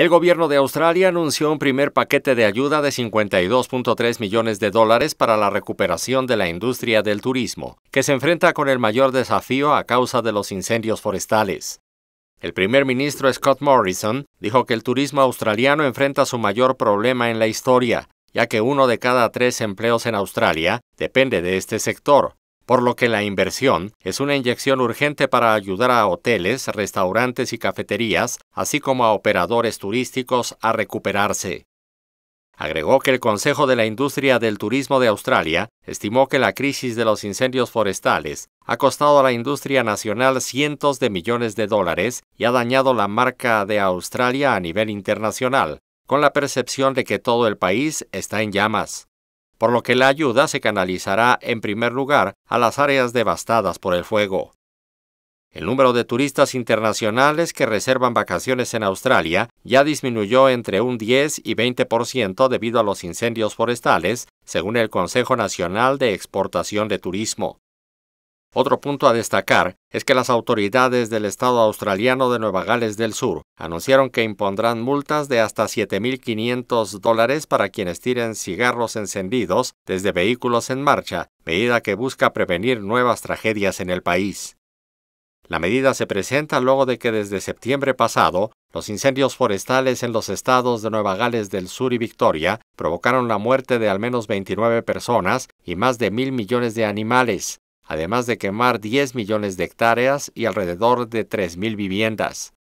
El gobierno de Australia anunció un primer paquete de ayuda de 52.3 millones de dólares para la recuperación de la industria del turismo, que se enfrenta con el mayor desafío a causa de los incendios forestales. El primer ministro Scott Morrison dijo que el turismo australiano enfrenta su mayor problema en la historia, ya que uno de cada tres empleos en Australia depende de este sector, por lo que la inversión es una inyección urgente para ayudar a hoteles, restaurantes y cafeterías, así como a operadores turísticos a recuperarse. Agregó que el Consejo de la Industria del Turismo de Australia estimó que la crisis de los incendios forestales ha costado a la industria nacional cientos de millones de dólares y ha dañado la marca de Australia a nivel internacional, con la percepción de que todo el país está en llamas por lo que la ayuda se canalizará en primer lugar a las áreas devastadas por el fuego. El número de turistas internacionales que reservan vacaciones en Australia ya disminuyó entre un 10 y 20% debido a los incendios forestales, según el Consejo Nacional de Exportación de Turismo. Otro punto a destacar es que las autoridades del Estado australiano de Nueva Gales del Sur anunciaron que impondrán multas de hasta 7.500 para quienes tiren cigarros encendidos desde vehículos en marcha, medida que busca prevenir nuevas tragedias en el país. La medida se presenta luego de que desde septiembre pasado los incendios forestales en los estados de Nueva Gales del Sur y Victoria provocaron la muerte de al menos 29 personas y más de mil millones de animales, además de quemar 10 millones de hectáreas y alrededor de 3.000 viviendas.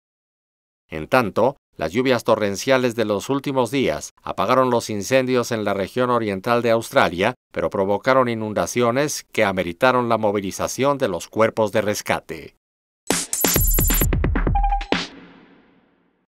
En tanto, las lluvias torrenciales de los últimos días apagaron los incendios en la región oriental de Australia, pero provocaron inundaciones que ameritaron la movilización de los cuerpos de rescate.